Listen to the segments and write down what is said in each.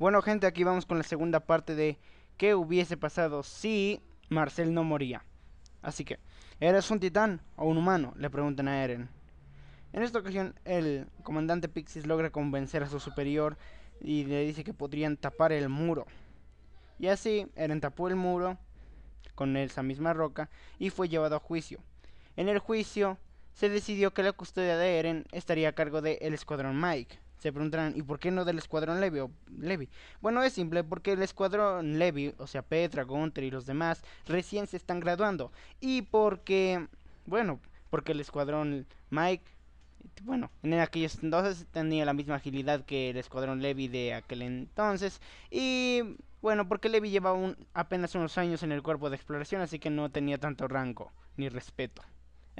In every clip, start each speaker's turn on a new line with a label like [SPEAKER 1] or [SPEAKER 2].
[SPEAKER 1] Bueno gente, aquí vamos con la segunda parte de qué hubiese pasado si Marcel no moría. Así que, ¿eres un titán o un humano? Le preguntan a Eren. En esta ocasión, el comandante Pixis logra convencer a su superior y le dice que podrían tapar el muro. Y así, Eren tapó el muro con esa misma roca y fue llevado a juicio. En el juicio, se decidió que la custodia de Eren estaría a cargo del escuadrón Mike, se preguntarán, ¿y por qué no del escuadrón Levi, o Bueno, es simple, porque el escuadrón Levi, o sea, Petra, Gunter y los demás, recién se están graduando. Y porque, bueno, porque el escuadrón Mike, bueno, en aquellos entonces tenía la misma agilidad que el escuadrón Levi de aquel entonces. Y, bueno, porque Levi llevaba apenas unos años en el cuerpo de exploración, así que no tenía tanto rango ni respeto.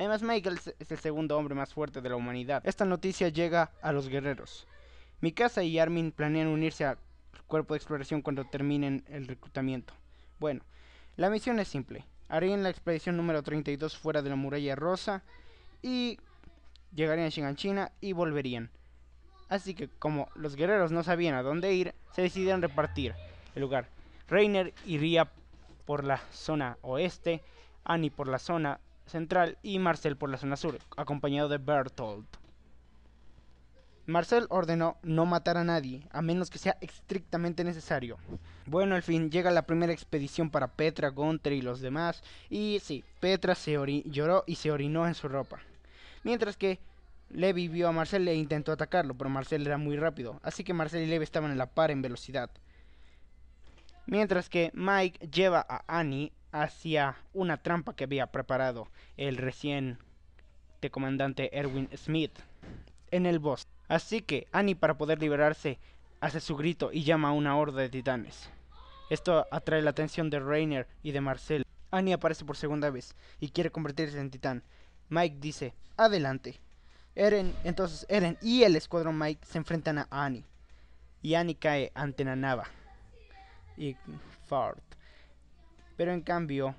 [SPEAKER 1] Además, Michael es el segundo hombre más fuerte de la humanidad. Esta noticia llega a los guerreros. Mikasa y Armin planean unirse al cuerpo de exploración cuando terminen el reclutamiento. Bueno, la misión es simple. Harían la expedición número 32 fuera de la muralla rosa y llegarían a China y volverían. Así que como los guerreros no sabían a dónde ir, se decidieron repartir el lugar. Reiner iría por la zona oeste, Annie por la zona central y Marcel por la zona sur, acompañado de Bertolt. Marcel ordenó no matar a nadie, a menos que sea estrictamente necesario. Bueno, al fin llega la primera expedición para Petra, Gontre y los demás, y sí, Petra se lloró y se orinó en su ropa. Mientras que Levi vio a Marcel e intentó atacarlo, pero Marcel era muy rápido, así que Marcel y Levi estaban en la par en velocidad. Mientras que Mike lleva a Annie hacia una trampa que había preparado el recién de comandante Erwin Smith en el bosque. Así que Annie para poder liberarse hace su grito y llama a una horda de titanes. Esto atrae la atención de Rainer y de Marcel. Annie aparece por segunda vez y quiere convertirse en titán. Mike dice, adelante. Eren, entonces Eren y el escuadrón Mike se enfrentan a Annie. Y Annie cae ante Nanaba y Ford. Pero en cambio...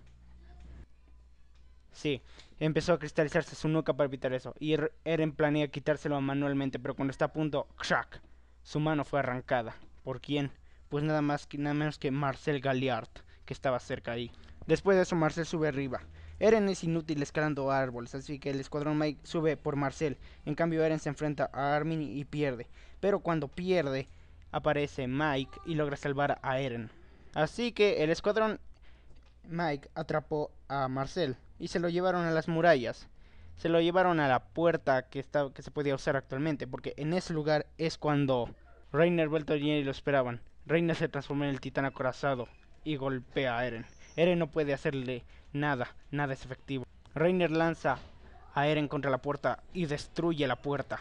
[SPEAKER 1] Sí, empezó a cristalizarse su nuca para evitar eso. Y Eren planea quitárselo manualmente, pero cuando está a punto, ¡crack! Su mano fue arrancada. ¿Por quién? Pues nada más que nada menos que Marcel Galliard, que estaba cerca ahí. Después de eso, Marcel sube arriba. Eren es inútil escalando árboles, así que el escuadrón Mike sube por Marcel. En cambio, Eren se enfrenta a Armin y pierde. Pero cuando pierde, aparece Mike y logra salvar a Eren. Así que el escuadrón Mike atrapó a Marcel y se lo llevaron a las murallas. Se lo llevaron a la puerta que, está, que se podía usar actualmente, porque en ese lugar es cuando Reiner, venir y lo esperaban. Reiner se transforma en el titán acorazado y golpea a Eren. Eren no puede hacerle nada, nada es efectivo. Reiner lanza a Eren contra la puerta y destruye la puerta.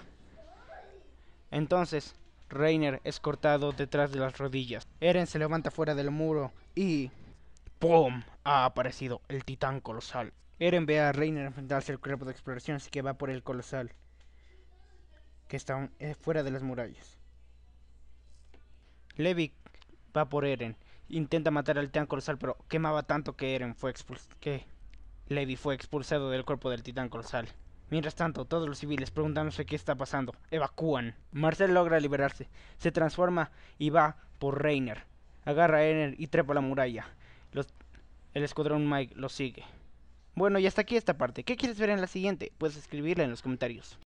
[SPEAKER 1] Entonces, Reiner es cortado detrás de las rodillas. Eren se levanta fuera del muro y ¡Pum! Ha aparecido el titán colosal. Eren ve a Reiner enfrentarse al cuerpo de exploración, así que va por el colosal. Que está eh, fuera de las murallas. Levi va por Eren. Intenta matar al titán colosal, pero quemaba tanto que Eren fue expulsado. Que Levi fue expulsado del cuerpo del titán colosal. Mientras tanto, todos los civiles preguntándose qué está pasando, evacúan. Marcel logra liberarse, se transforma y va por Reiner. Agarra a Eren y trepa la muralla. Los, el escuadrón Mike lo sigue. Bueno, y hasta aquí esta parte. ¿Qué quieres ver en la siguiente? Puedes escribirla en los comentarios.